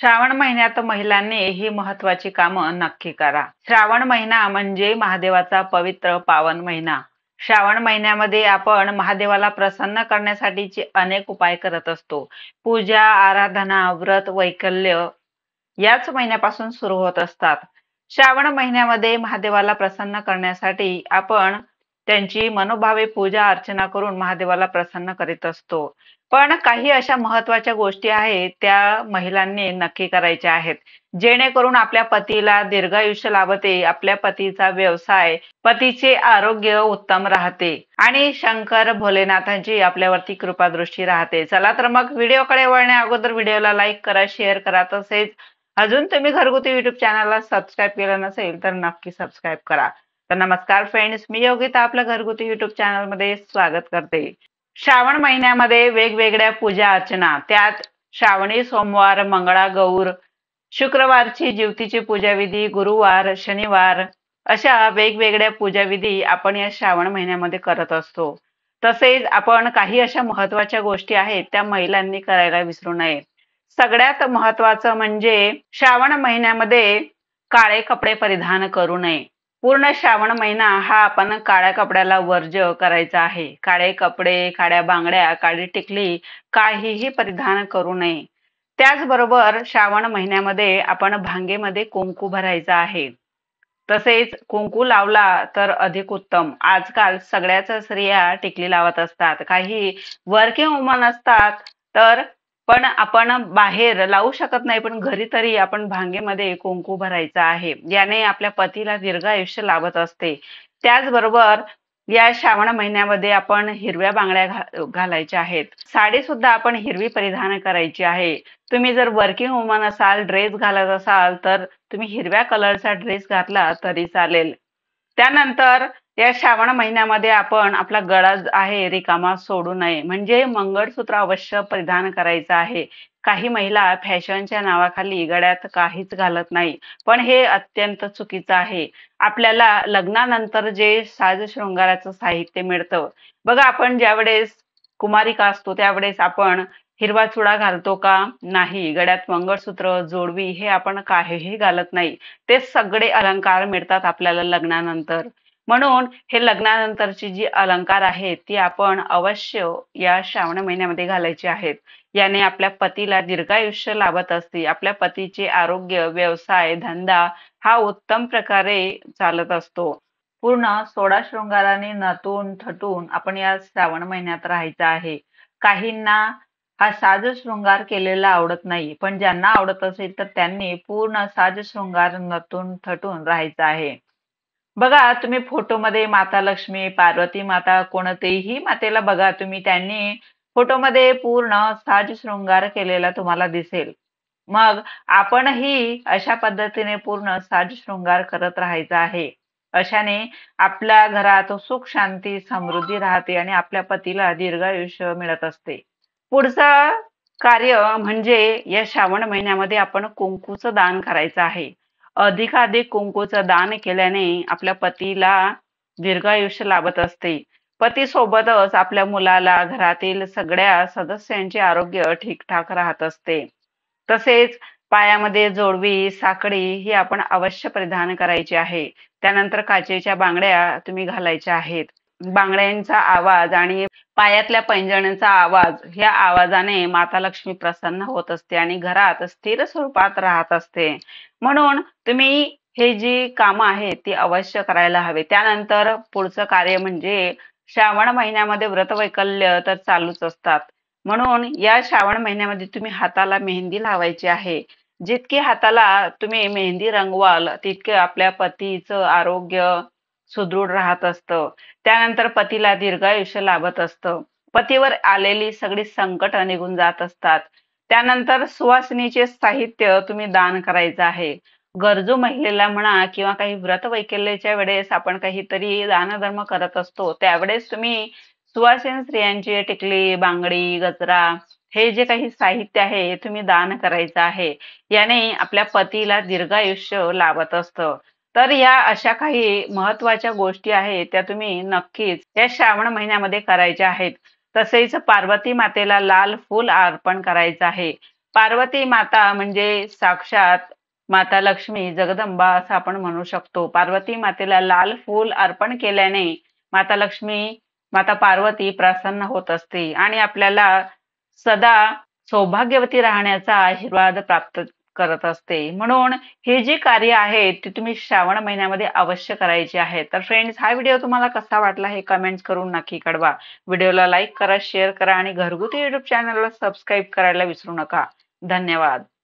श्रावण महिन्यात महिलांनी ही महत्वाची कामं नक्की करा श्रावण महिना म्हणजे महादेवाचा पवित्र पावन महिना श्रावण महिन्यामध्ये आपण महादेवाला प्रसन्न करण्यासाठीचे अनेक उपाय करत असतो पूजा आराधना व्रत वैकल्य याच महिन्यापासून सुरू होत असतात श्रावण महिन्यामध्ये महादेवाला प्रसन्न करण्यासाठी आपण त्यांची मनोभावे पूजा अर्चना करून महादेवाला प्रसन्न करीत असतो पण काही अशा महत्वाच्या गोष्टी आहेत त्या महिलांनी नक्की करायच्या आहेत जेणेकरून आपल्या पतीला दीर्घ आयुष्य लाभते आपल्या पतीचा व्यवसाय पतीचे आरोग्य उत्तम राहते आणि शंकर भोलेनाथांची आपल्यावरती कृपा दृष्टी राहते चला तर मग व्हिडिओकडे वळण्या अगोदर व्हिडिओला लाईक करा शेअर करा तसेच अजून तुम्ही घरगुती युट्यूब चॅनलला सबस्क्राईब केलं नसेल तर नक्की सबस्क्राईब करा तर नमस्कार फ्रेंड्स मी योगिता आपल्या घरगुती युट्यूब चॅनलमध्ये स्वागत करते श्रावण महिन्यामध्ये वेगवेगळ्या पूजा अर्चना त्यात श्रावणी सोमवार मंगळा गौर शुक्रवारची जीवतीची पूजाविधी गुरुवार शनिवार अशा वेगवेगळ्या पूजाविधी आपण या श्रावण महिन्यामध्ये करत असतो तसेच आपण काही अशा महत्वाच्या गोष्टी आहेत त्या महिलांनी करायला विसरू नये सगळ्यात महत्वाचं म्हणजे श्रावण महिन्यामध्ये काळे कपडे परिधान करू नये पूर्ण श्रावण महिना हा आपण काळ्या कपड्याला वर्ज्य करायचा आहे काळे कपडे काळ्या बांगड्या काळी टिकली काहीही परिधान करू नये त्याचबरोबर श्रावण महिन्यामध्ये आपण भांगेमध्ये कुंकू भरायचा आहे तसेच कुंकू लावला तर अधिक उत्तम आजकाल सगळ्याच स्त्रिया टिकली लावत असतात काही वर्किंग वुमन असतात तर पण आपण बाहेर लावू शकत नाही पण घरी तरी आपण भांगेमध्ये कुंकू भरायचा आहे याने आपल्या पतीला दीर्घ आयुष्य लाभत असते त्याचबरोबर या श्रावण महिन्यामध्ये आपण हिरव्या बांगड्या घालायच्या आहेत साडी सुद्धा आपण हिरवी परिधान करायची आहे तुम्ही जर वर्किंग वुमन असाल ड्रेस घालत असाल तर तुम्ही हिरव्या कलरचा ड्रेस घातला तरी चालेल त्यानंतर या श्रावण महिन्यामध्ये आपण आपला गळा आहे रिकामा सोडू नये म्हणजे मंगळसूत्र अवश्य परिधान करायचं आहे काही महिला फॅशनच्या नावाखाली गळ्यात काहीच घालत नाही पण हे अत्यंत चुकीचं आहे आपल्याला लग्नानंतर जे साज शृंगाराचं साहित्य मिळतं बघा आपण ज्यावेळेस कुमारिका असतो त्यावेळेस आपण हिरवा चुडा घालतो का नाही गड्यात मंगळसूत्र जोडवी हे आपण काहीही घालत नाही ते सगळे अलंकार मिळतात आपल्याला लग्नानंतर म्हणून हे लग्नानंतरची जी अलंकार आहेत ती आपण अवश्य या श्रावण महिन्यामध्ये घालायची आहेत याने आपल्या पतीला दीर्घायुष्य लाभत असते आपल्या पतीचे आरोग्य व्यवसाय धंदा हा उत्तम प्रकारे चालत असतो पूर्ण सोळा शृंगाराने नतून थटून आपण या श्रावण महिन्यात राहायचं आहे काहींना हा साज शृंगार केलेला आवडत नाही पण ज्यांना आवडत असेल तर त्यांनी पूर्ण साज शृंगार नतून थटून राहायचं आहे बघा तुम्ही फोटोमध्ये माता लक्ष्मी पार्वती माता कोणतेही मातेला बघा तुम्ही त्यांनी फोटोमध्ये पूर्ण साज शृंगार केलेला तुम्हाला दिसेल मग आपणही अशा पद्धतीने पूर्ण साज शृंगार करत राहायचा आहे अशाने आपल्या घरात सुख शांती समृद्धी राहते आणि आपल्या पतीला दीर्घ आयुष्य मिळत असते पुढचं कार्य म्हणजे या श्रावण महिन्यामध्ये आपण कुंकूचं दान करायचं आहे अधिकाधिक कुंकूचं दान केल्याने आपल्या पतीला दीर्घायुष्य लाभत असते पती सोबतच आपल्या मुलाला घरातील सगळ्या सदस्यांचे आरोग्य ठीकठाक राहत असते तसेच पायामध्ये जोडवी साखळी ही आपण अवश्य परिधान करायची आहे त्यानंतर काचेच्या बांगड्या तुम्ही घालायच्या आहेत बांगड्यांचा आवाज आणि पायातल्या पैंजण्याचा आवाज ह्या आवाजाने माता लक्ष्मी प्रसन्न होत असते आणि घरात स्थिर स्वरूपात राहत असते म्हणून तुम्ही हे जी काम आहे ती अवश्य करायला हवे त्यानंतर पुढचं कार्य म्हणजे श्रावण महिन्यामध्ये व्रत वैकल्य तर चालूच असतात म्हणून या श्रावण महिन्यामध्ये तुम्ही हाताला मेहंदी लावायची आहे जितके हाताला तुम्ही मेहंदी रंगवाल तितके आपल्या पतीचं आरोग्य सुदृढ राहत असतं त्यानंतर पतीला दीर्घ आयुष्य लाभत असतं पतीवर आलेली सगळी संकट निघून जात असतात त्यानंतर सुवासिनीचे साहित्य तुम्ही दान करायचं आहे गरजू महिलेला म्हणा किंवा काही व्रत वैकल्याच्या वेळेस आपण काहीतरी दानधर्म करत असतो त्यावेळेस तुम्ही सुवासिन स्त्रियांची टिकली बांगडी गजरा हे जे काही साहित्य आहे हे तुम्ही दान करायचं आहे याने आपल्या पतीला दीर्घ आयुष्य लाभत असतं तर या अशा काही महत्वाच्या गोष्टी आहेत त्या तुम्ही नक्कीच या श्रावण महिन्यामध्ये करायच्या आहेत तसेच पार्वती मातेला लाल फूल अर्पण करायचं आहे पार्वती माता म्हणजे साक्षात माता लक्ष्मी जगदंबा असं आपण म्हणू शकतो पार्वती मातेला लाल फूल अर्पण केल्याने माता लक्ष्मी माता पार्वती प्रसन्न होत असते आणि आपल्याला सदा सौभाग्यवती राहण्याचा आशीर्वाद प्राप्त करत असते म्हणून हे जे कार्य आहे ते तुम्ही श्रावण महिन्यामध्ये अवश्य करायचे आहे तर फ्रेंड्स हा व्हिडिओ तुम्हाला कसा वाटला हे कमेंट्स करून नक्की कळवा व्हिडिओला लाईक करा शेअर करा आणि घरगुती युट्यूब चॅनलला सबस्क्राईब करायला विसरू नका धन्यवाद